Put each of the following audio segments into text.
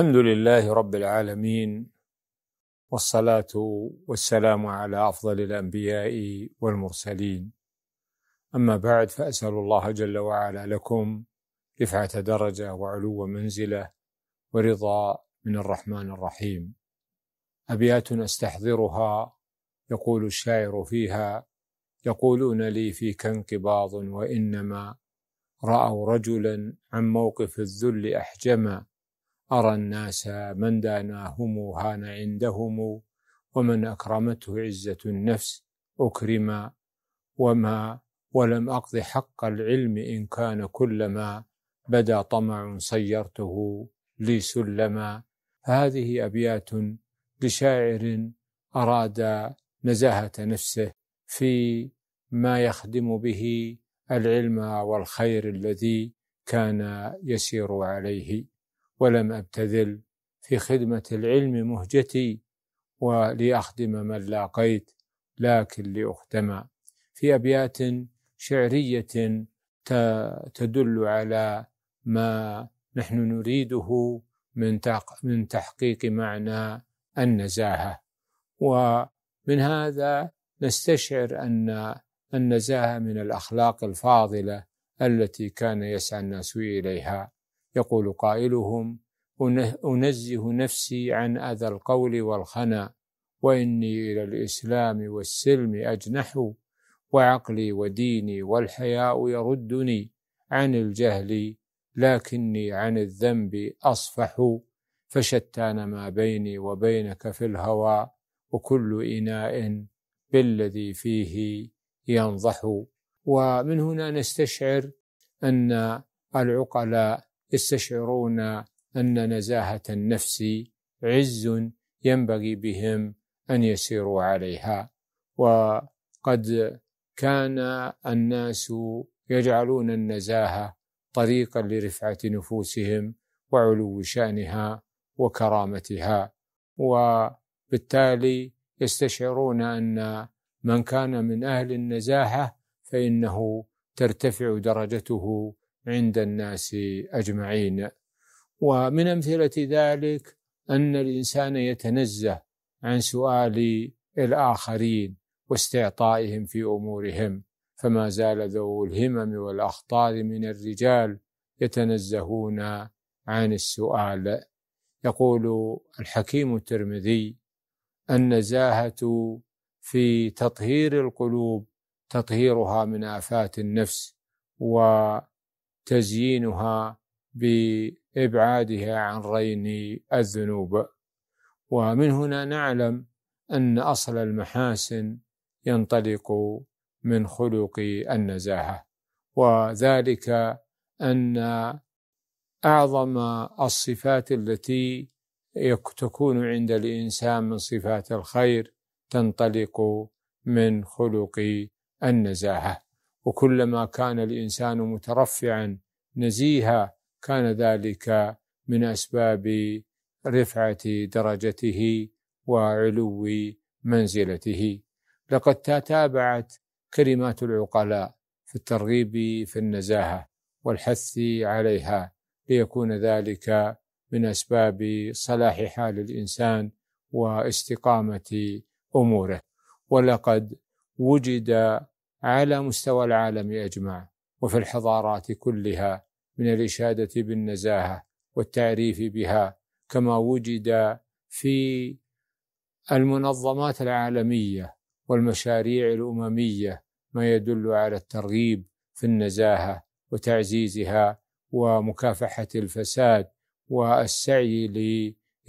الحمد لله رب العالمين والصلاه والسلام على افضل الانبياء والمرسلين اما بعد فاسال الله جل وعلا لكم رفعه درجه وعلو منزله ورضا من الرحمن الرحيم ابيات استحضرها يقول الشاعر فيها يقولون لي فيك انقباض وانما راوا رجلا عن موقف الذل احجما أرى الناس من داناهم هان عندهم ومن أكرمته عزة النفس أكرم وما ولم أقض حق العلم إن كان كلما بدا طمع صيرته لي سلما هذه أبيات لشاعر أراد نزاهة نفسه في ما يخدم به العلم والخير الذي كان يسير عليه ولم أبتذل في خدمة العلم مهجتي ولأخدم من لاقيت لكن لاختمى في أبيات شعرية تدل على ما نحن نريده من من تحقيق معنى النزاهة ومن هذا نستشعر أن النزاهة من الأخلاق الفاضلة التي كان يسعى الناس إليها يقول قائلهم أنزه نفسي عن أذى القول والخنا وإني إلى الإسلام والسلم أجنح وعقلي وديني والحياء يردني عن الجهل لكني عن الذنب أصفح فشتان ما بيني وبينك في الهوى وكل إناء بالذي فيه ينضح ومن هنا نستشعر أن العقلاء يستشعرون أن نزاهة النفس عز ينبغي بهم أن يسيروا عليها وقد كان الناس يجعلون النزاهة طريقا لرفعة نفوسهم وعلو شأنها وكرامتها وبالتالي يستشعرون أن من كان من أهل النزاهة فإنه ترتفع درجته عند الناس اجمعين ومن امثله ذلك ان الانسان يتنزه عن سؤال الاخرين واستعطائهم في امورهم فما زال ذو الهمم والاخطار من الرجال يتنزهون عن السؤال يقول الحكيم الترمذي النزاهه في تطهير القلوب تطهيرها من افات النفس و تزيينها بابعادها عن رين الذنوب ومن هنا نعلم ان اصل المحاسن ينطلق من خلق النزاهه وذلك ان اعظم الصفات التي تكون عند الانسان من صفات الخير تنطلق من خلق النزاهه وكلما كان الانسان مترفعا نزيها كان ذلك من اسباب رفعه درجته وعلو منزلته لقد تتابعت كلمات العقلاء في الترغيب في النزاهه والحث عليها ليكون ذلك من اسباب صلاح حال الانسان واستقامه اموره ولقد وجد على مستوى العالم اجمع وفي الحضارات كلها من الاشاده بالنزاهه والتعريف بها كما وجد في المنظمات العالميه والمشاريع الامميه ما يدل على الترغيب في النزاهه وتعزيزها ومكافحه الفساد والسعي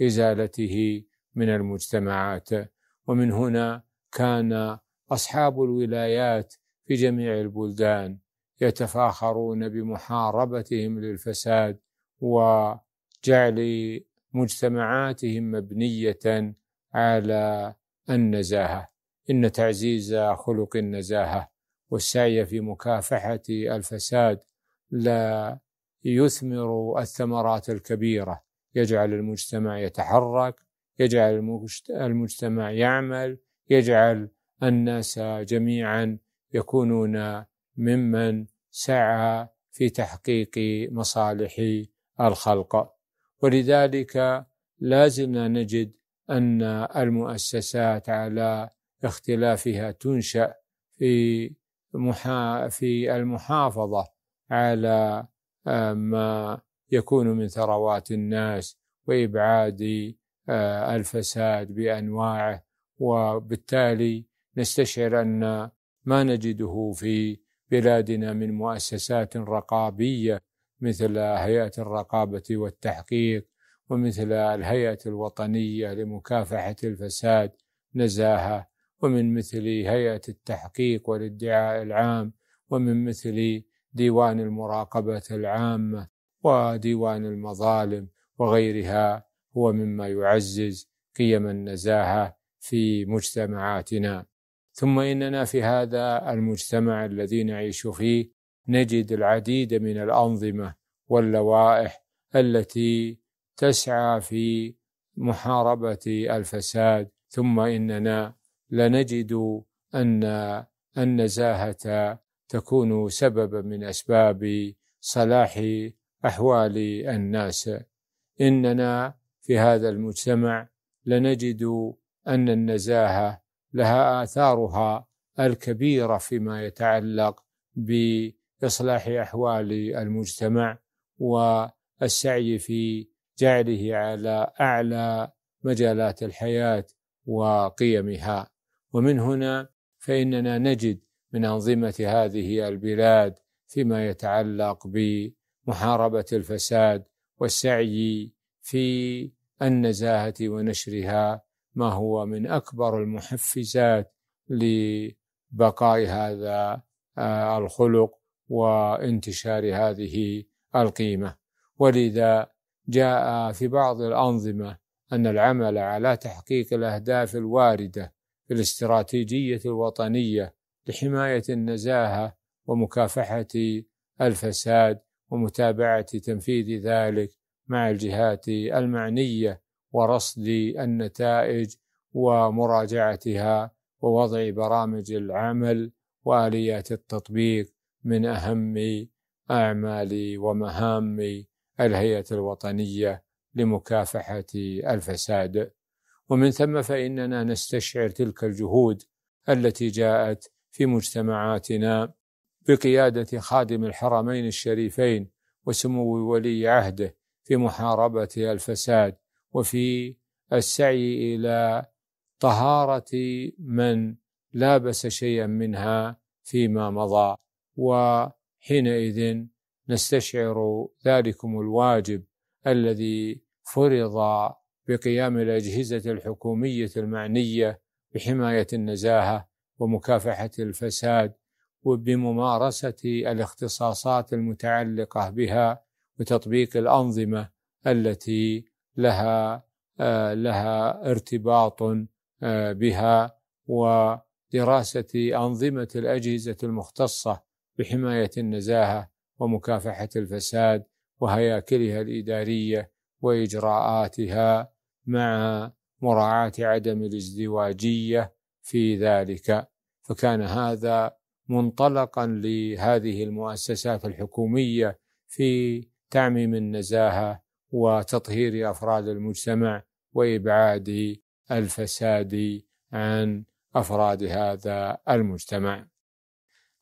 لازالته من المجتمعات ومن هنا كان اصحاب الولايات في جميع البلدان يتفاخرون بمحاربتهم للفساد وجعل مجتمعاتهم مبنيه على النزاهه ان تعزيز خلق النزاهه والسعي في مكافحه الفساد لا يثمر الثمرات الكبيره يجعل المجتمع يتحرك يجعل المجتمع يعمل يجعل الناس جميعا يكونون ممن سعى في تحقيق مصالح الخلق ولذلك لا زلنا نجد ان المؤسسات على اختلافها تنشا في محا في المحافظه على آه، ما يكون من ثروات الناس وابعاد آه، الفساد بانواعه وبالتالي نستشعر ان ما نجده في بلادنا من مؤسسات رقابيه مثل هيئه الرقابه والتحقيق ومثل الهيئه الوطنيه لمكافحه الفساد نزاهه ومن مثل هيئه التحقيق والادعاء العام ومن مثل ديوان المراقبه العامه وديوان المظالم وغيرها هو مما يعزز قيم النزاهه في مجتمعاتنا ثم اننا في هذا المجتمع الذي نعيش فيه نجد العديد من الانظمه واللوائح التي تسعى في محاربه الفساد ثم اننا لنجد ان النزاهه تكون سببا من اسباب صلاح احوال الناس اننا في هذا المجتمع لنجد ان النزاهه لها آثارها الكبيرة فيما يتعلق بإصلاح أحوال المجتمع والسعي في جعله على أعلى مجالات الحياة وقيمها ومن هنا فإننا نجد من أنظمة هذه البلاد فيما يتعلق بمحاربة الفساد والسعي في النزاهة ونشرها ما هو من اكبر المحفزات لبقاء هذا آه، الخلق وانتشار هذه القيمه ولذا جاء في بعض الانظمه ان العمل على تحقيق الاهداف الوارده في الاستراتيجيه الوطنيه لحمايه النزاهه ومكافحه الفساد ومتابعه تنفيذ ذلك مع الجهات المعنيه ورصد النتائج ومراجعتها ووضع برامج العمل واليات التطبيق من اهم اعمال ومهام الهيئه الوطنيه لمكافحه الفساد ومن ثم فاننا نستشعر تلك الجهود التي جاءت في مجتمعاتنا بقياده خادم الحرمين الشريفين وسمو ولي عهده في محاربه الفساد وفي السعي الى طهاره من لابس شيئا منها فيما مضى وحينئذ نستشعر ذلكم الواجب الذي فرض بقيام الاجهزه الحكوميه المعنيه بحمايه النزاهه ومكافحه الفساد وبممارسه الاختصاصات المتعلقه بها وتطبيق الانظمه التي لها آه، لها ارتباط آه، بها ودراسه انظمه الاجهزه المختصه بحمايه النزاهه ومكافحه الفساد وهياكلها الاداريه واجراءاتها مع مراعاه عدم الازدواجيه في ذلك فكان هذا منطلقا لهذه المؤسسات الحكوميه في تعميم النزاهه وتطهير افراد المجتمع وابعاد الفساد عن افراد هذا المجتمع.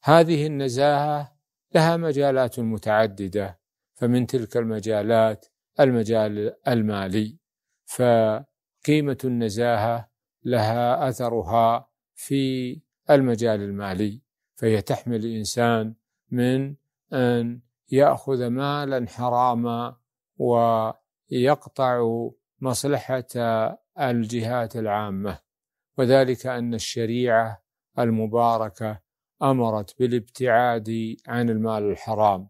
هذه النزاهه لها مجالات متعدده فمن تلك المجالات المجال المالي فقيمه النزاهه لها اثرها في المجال المالي فهي تحمي الانسان من ان ياخذ مالا حراما ويقطع مصلحة الجهات العامة وذلك أن الشريعة المباركة أمرت بالابتعاد عن المال الحرام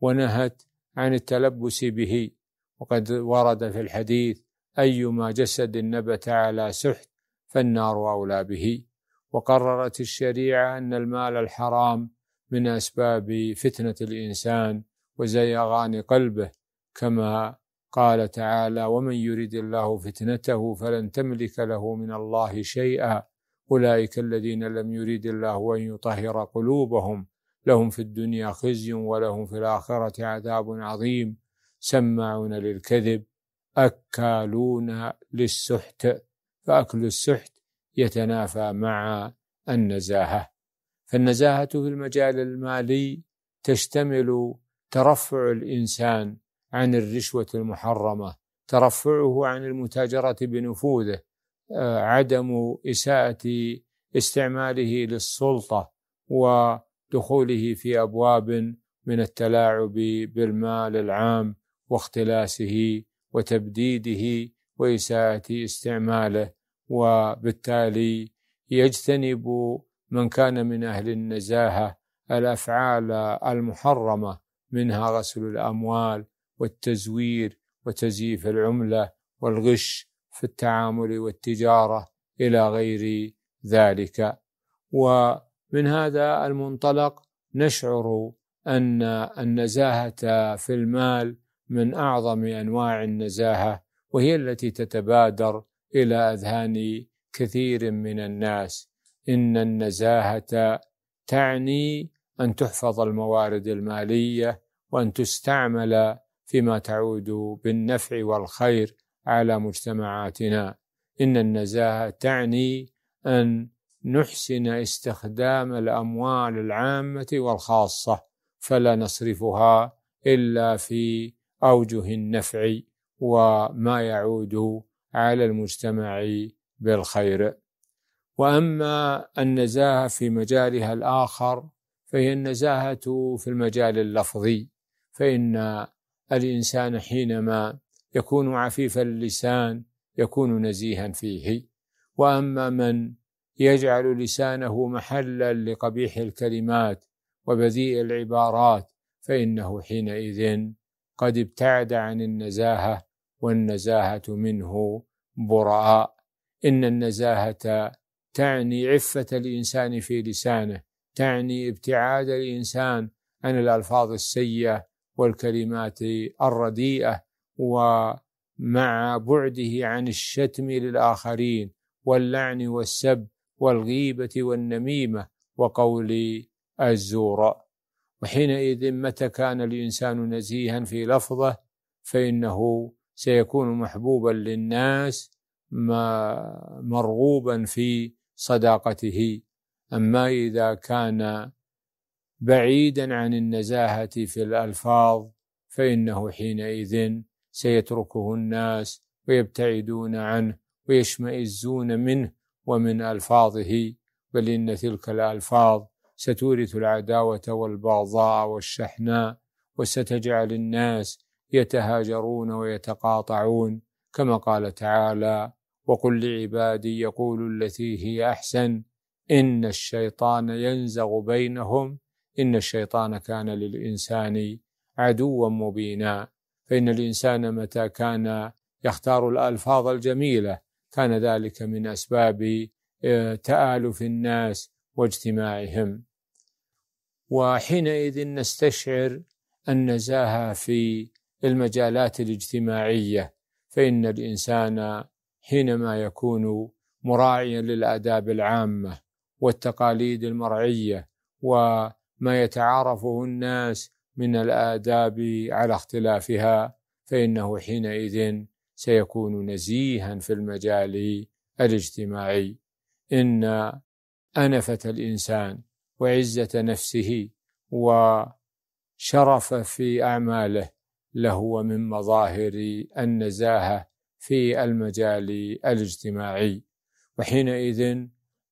ونهت عن التلبس به وقد ورد في الحديث أيما جسد نبت على سحت فالنار أولى به وقررت الشريعة أن المال الحرام من أسباب فتنة الإنسان وزيغان قلبه كما قال تعالى ومن يرد الله فتنته فلن تملك له من الله شيئا اولئك الذين لم يرد الله ان يطهر قلوبهم لهم في الدنيا خزي ولهم في الاخره عذاب عظيم سماعون للكذب اكالون للسحت فاكل السحت يتنافى مع النزاهه فالنزاهه في المجال المالي تشتمل ترفع الانسان عن الرشوة المحرمة ترفعه عن المتاجرة بنفوذه آه، عدم إساءة استعماله للسلطة ودخوله في أبواب من التلاعب بالمال العام واختلاسه وتبديده وإساءة استعماله وبالتالي يجتنب من كان من أهل النزاهة الأفعال المحرمة منها غسل الأموال والتزوير وتزييف العمله والغش في التعامل والتجاره الى غير ذلك ومن هذا المنطلق نشعر ان النزاهه في المال من اعظم انواع النزاهه وهي التي تتبادر الى اذهان كثير من الناس ان النزاهه تعني ان تحفظ الموارد الماليه وان تستعمل فيما تعود بالنفع والخير على مجتمعاتنا ان النزاهه تعني ان نحسن استخدام الاموال العامه والخاصه فلا نصرفها الا في اوجه النفع وما يعود على المجتمع بالخير واما النزاهه في مجالها الاخر فهي النزاهه في المجال اللفظي فان الانسان حينما يكون عفيف اللسان يكون نزيها فيه واما من يجعل لسانه محلا لقبيح الكلمات وبذيء العبارات فانه حينئذ قد ابتعد عن النزاهه والنزاهه منه براء ان النزاهه تعني عفه الانسان في لسانه تعني ابتعاد الانسان عن الالفاظ السيئه والكلمات الرديئه ومع بعده عن الشتم للاخرين واللعن والسب والغيبه والنميمه وقول الزور وحينئذ متى كان الانسان نزيها في لفظه فانه سيكون محبوبا للناس ما مرغوبا في صداقته اما اذا كان بعيدا عن النزاهه في الالفاظ فانه حينئذ سيتركه الناس ويبتعدون عنه ويشمئزون منه ومن الفاظه بل ان تلك الالفاظ ستورث العداوه والبغضاء والشحناء وستجعل الناس يتهاجرون ويتقاطعون كما قال تعالى وقل لعبادي يقولوا التي هي احسن ان الشيطان ينزغ بينهم إن الشيطان كان للإنسان عدوا مبينا فإن الإنسان متى كان يختار الألفاظ الجميلة كان ذلك من أسباب آه، تآلف الناس واجتماعهم وحينئذ نستشعر النزاهة في المجالات الاجتماعية فإن الإنسان حينما يكون مراعيا للآداب العامة والتقاليد المرعية و ما يتعارفه الناس من الآداب على اختلافها فإنه حينئذ سيكون نزيها في المجال الاجتماعي إن أنفة الإنسان وعزة نفسه وشرف في أعماله لهو من مظاهر النزاهة في المجال الاجتماعي وحينئذ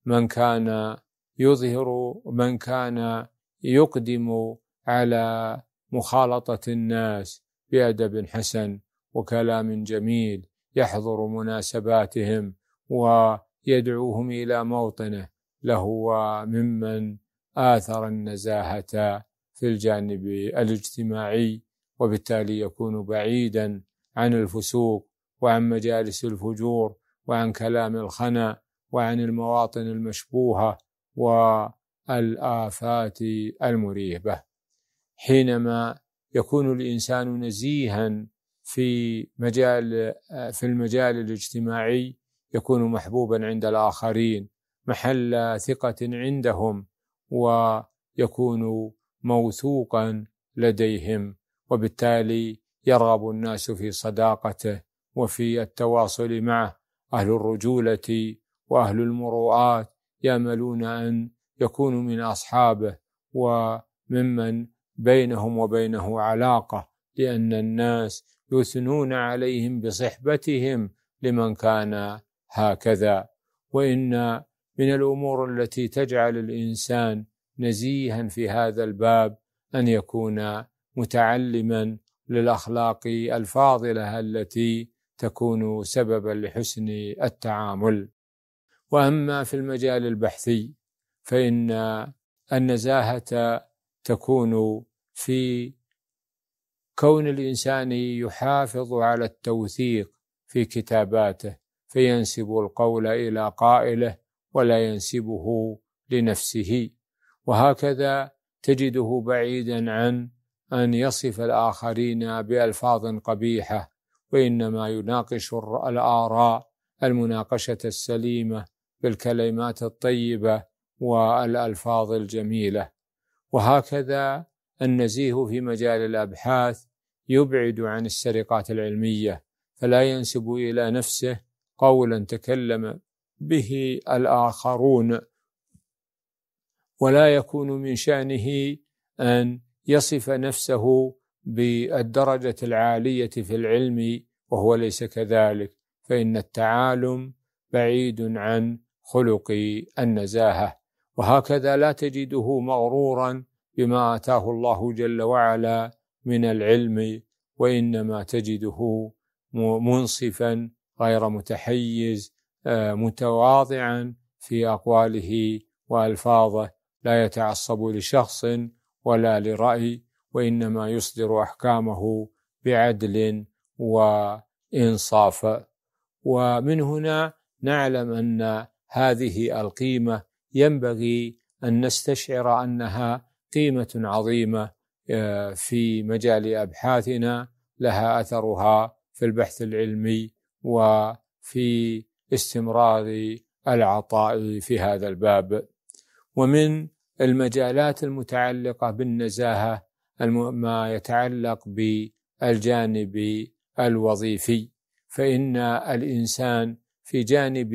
من كان يظهر من كان يقدم على مخالطه الناس بادب حسن وكلام جميل يحضر مناسباتهم ويدعوهم الى موطنه لهو ممن اثر النزاهه في الجانب الاجتماعي وبالتالي يكون بعيدا عن الفسوق وعن مجالس الفجور وعن كلام الخنا وعن المواطن المشبوهه و الآفات المريبة حينما يكون الإنسان نزيها في مجال في المجال الاجتماعي يكون محبوبا عند الآخرين محل ثقة عندهم ويكون موثوقا لديهم وبالتالي يرغب الناس في صداقته وفي التواصل معه اهل الرجوله واهل المروءات ياملون ان يكون من اصحابه وممن بينهم وبينه علاقه لان الناس يثنون عليهم بصحبتهم لمن كان هكذا وان من الامور التي تجعل الانسان نزيها في هذا الباب ان يكون متعلما للاخلاق الفاضله التي تكون سببا لحسن التعامل واما في المجال البحثي فإن النزاهة تكون في كون الإنسان يحافظ على التوثيق في كتاباته فينسب القول إلى قائله ولا ينسبه لنفسه وهكذا تجده بعيدا عن أن يصف الآخرين بألفاظ قبيحة وإنما يناقش الآراء المناقشة السليمة بالكلمات الطيبة والألفاظ الجميلة وهكذا النزيه في مجال الأبحاث يبعد عن السرقات العلمية فلا ينسب إلى نفسه قولا تكلم به الآخرون ولا يكون من شأنه أن يصف نفسه بالدرجة العالية في العلم وهو ليس كذلك فإن التعالم بعيد عن خلق النزاهة وهكذا لا تجده مغرورا بما اتاه الله جل وعلا من العلم وانما تجده منصفا غير متحيز آه، متواضعا في اقواله والفاظه لا يتعصب لشخص ولا لراي وانما يصدر احكامه بعدل وانصاف ومن هنا نعلم ان هذه القيمه ينبغي ان نستشعر انها قيمه عظيمه آه، في مجال ابحاثنا لها اثرها في البحث العلمي وفي استمرار العطاء في هذا الباب ومن المجالات المتعلقه بالنزاهه ما يتعلق بالجانب الوظيفي فان الانسان في جانب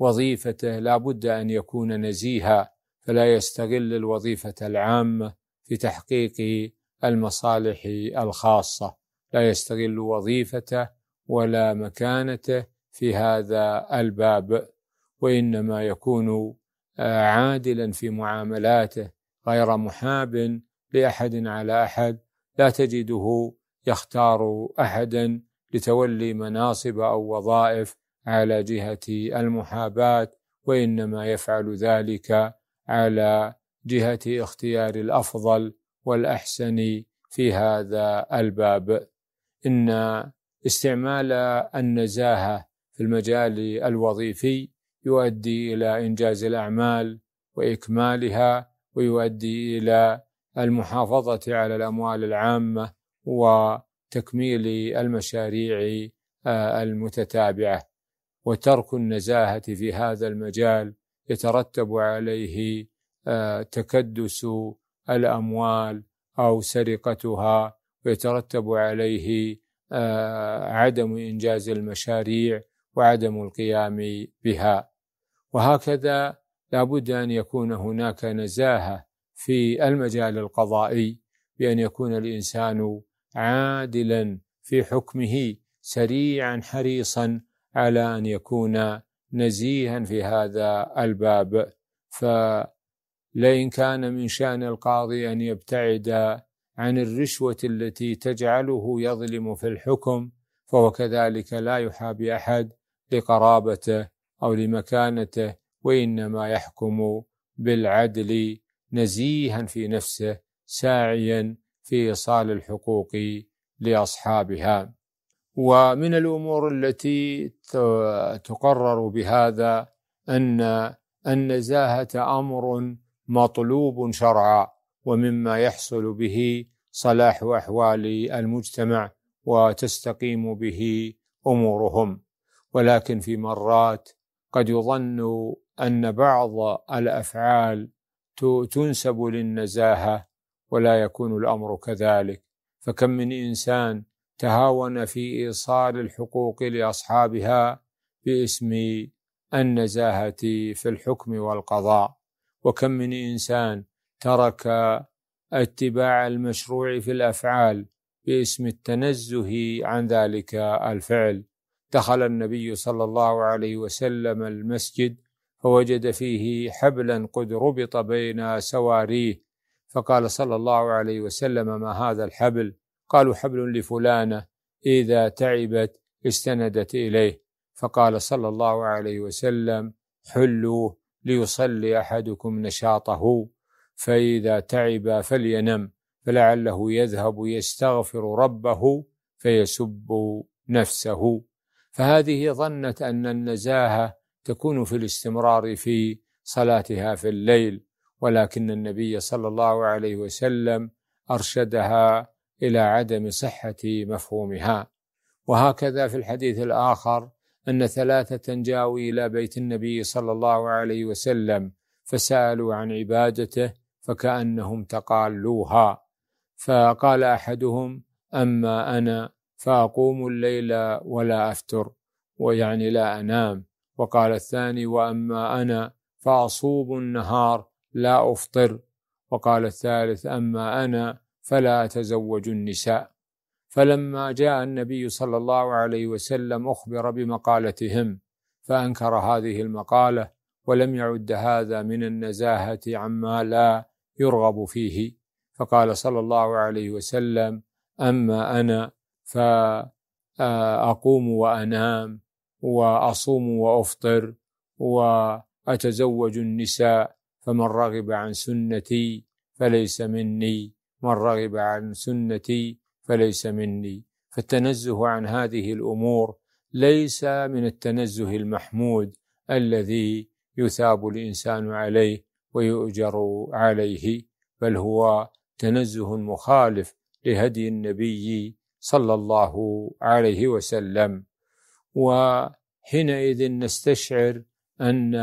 وظيفته لا بد أن يكون نزيها فلا يستغل الوظيفة العامة في تحقيق المصالح الخاصة لا يستغل وظيفته ولا مكانته في هذا الباب وإنما يكون آه، عادلا في معاملاته غير محاب لأحد على أحد لا تجده يختار أحدا لتولي مناصب أو وظائف على جهة المحاباة وإنما يفعل ذلك على جهة اختيار الأفضل والأحسن في هذا الباب إن استعمال النزاهة في المجال الوظيفي يؤدي إلى إنجاز الأعمال وإكمالها ويؤدي إلى المحافظة على الأموال العامة وتكميل المشاريع المتتابعه وترك النزاهة في هذا المجال يترتب عليه آه، تكدس الأموال أو سرقتها ويترتب عليه آه، عدم إنجاز المشاريع وعدم القيام بها وهكذا لابد أن يكون هناك نزاهة في المجال القضائي بأن يكون الإنسان عادلا في حكمه سريعا حريصا على ان يكون نزيها في هذا الباب فلئن كان من شان القاضي ان يبتعد عن الرشوه التي تجعله يظلم في الحكم فهو كذلك لا يحابي احد لقرابته او لمكانته وانما يحكم بالعدل نزيها في نفسه ساعيا في ايصال الحقوق لاصحابها ومن الامور التي تقرر بهذا ان النزاهه امر مطلوب شرعا ومما يحصل به صلاح احوال المجتمع وتستقيم به امورهم ولكن في مرات قد يظن ان بعض الافعال تنسب للنزاهه ولا يكون الامر كذلك فكم من انسان تهاون في ايصال الحقوق لاصحابها باسم النزاهه في الحكم والقضاء وكم من انسان ترك اتباع المشروع في الافعال باسم التنزه عن ذلك الفعل دخل النبي صلى الله عليه وسلم المسجد فوجد فيه حبلا قد ربط بين سواريه فقال صلى الله عليه وسلم ما هذا الحبل قالوا حبل لفلانة إذا تعبت استندت إليه فقال صلى الله عليه وسلم حلوا ليصلي أحدكم نشاطه فإذا تعب فلينم فلعله يذهب يستغفر ربه فيسب نفسه فهذه ظنت أن النزاهة تكون في الاستمرار في صلاتها في الليل ولكن النبي صلى الله عليه وسلم ارشدها الى عدم صحه مفهومها وهكذا في الحديث الاخر ان ثلاثه جاؤوا الى بيت النبي صلى الله عليه وسلم فسالوا عن عبادته فكانهم تقالوها فقال احدهم اما انا فاقوم الليل ولا افتر ويعني لا انام وقال الثاني واما انا فاصوم النهار لا افطر وقال الثالث اما انا فلا تزوجوا النساء فلما جاء النبي صلى الله عليه وسلم اخبر بمقالتهم فانكر هذه المقاله ولم يعد هذا من النزاهه عما لا يرغب فيه فقال صلى الله عليه وسلم اما انا فاقوم وانام واصوم وافطر واتزوج النساء فمن رغب عن سنتي فليس مني من رغب عن سنتي فليس مني فالتنزه عن هذه الامور ليس من التنزه المحمود الذي يثاب الانسان عليه ويؤجر عليه بل هو تنزه مخالف لهدي النبي صلى الله عليه وسلم وحينئذ نستشعر ان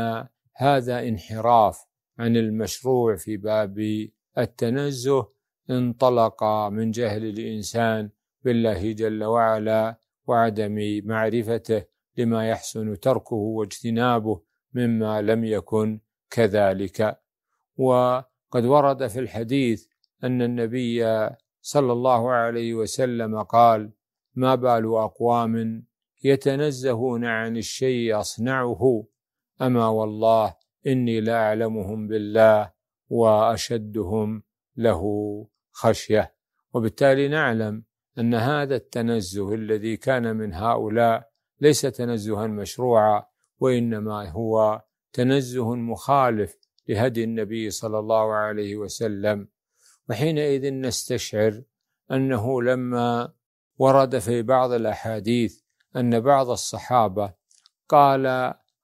هذا انحراف عن المشروع في باب التنزه انطلق من جهل الانسان بالله جل وعلا وعدم معرفته لما يحسن تركه واجتنابه مما لم يكن كذلك وقد ورد في الحديث ان النبي صلى الله عليه وسلم قال ما بال اقوام يتنزهون عن الشيء يصنعه اما والله اني لاعلمهم بالله واشدهم له خشيه وبالتالي نعلم ان هذا التنزه الذي كان من هؤلاء ليس تنزها مشروعا وانما هو تنزه مخالف لهدي النبي صلى الله عليه وسلم وحينئذ نستشعر انه لما ورد في بعض الاحاديث ان بعض الصحابه قال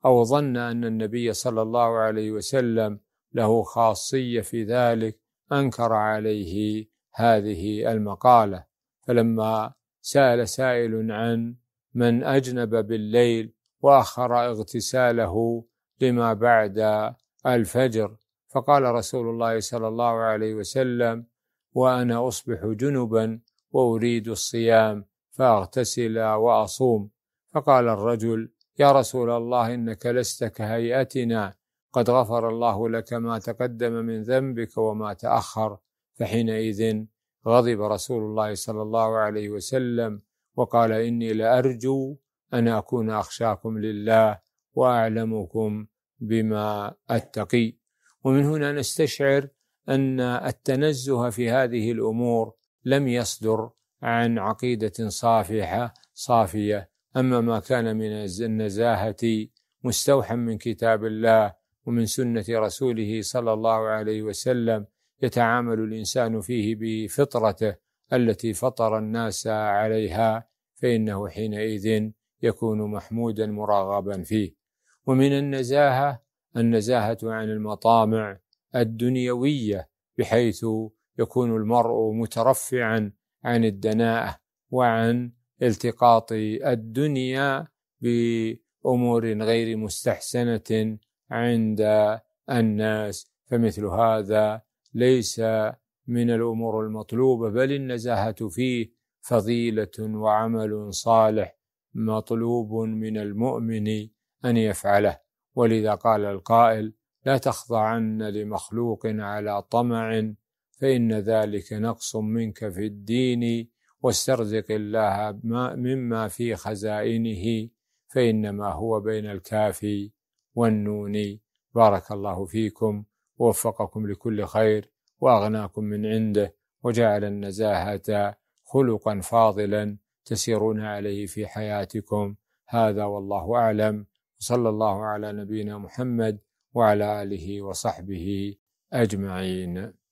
او ظن ان النبي صلى الله عليه وسلم له خاصيه في ذلك انكر عليه هذه المقاله فلما سال سائل عن من اجنب بالليل واخر اغتساله لما بعد الفجر فقال رسول الله صلى الله عليه وسلم وانا اصبح جنبا واريد الصيام فاغتسل واصوم فقال الرجل يا رسول الله انك لست كهيئتنا قد غفر الله لك ما تقدم من ذنبك وما تاخر فحينئذ غضب رسول الله صلى الله عليه وسلم وقال اني لارجو ان اكون اخشاكم لله واعلمكم بما اتقي ومن هنا نستشعر ان التنزه في هذه الامور لم يصدر عن عقيده صافحه صافيه اما ما كان من النزاهه مستوحى من كتاب الله ومن سنه رسوله صلى الله عليه وسلم يتعامل الانسان فيه بفطرته التي فطر الناس عليها فانه حينئذ يكون محمودا مراغبا فيه ومن النزاهه النزاهه عن المطامع الدنيويه بحيث يكون المرء مترفعا عن الدناءه وعن التقاط الدنيا بامور غير مستحسنه عند الناس فمثل هذا ليس من الامور المطلوبه بل النزاهه فيه فضيله وعمل صالح مطلوب من المؤمن ان يفعله ولذا قال القائل لا تخضعن لمخلوق على طمع فان ذلك نقص منك في الدين واسترزق الله مما في خزائنه فانما هو بين الكافي والنوني بارك الله فيكم ووفقكم لكل خير واغناكم من عنده وجعل النزاهه خلقا فاضلا تسيرون عليه في حياتكم هذا والله اعلم وصلى الله على نبينا محمد وعلى اله وصحبه اجمعين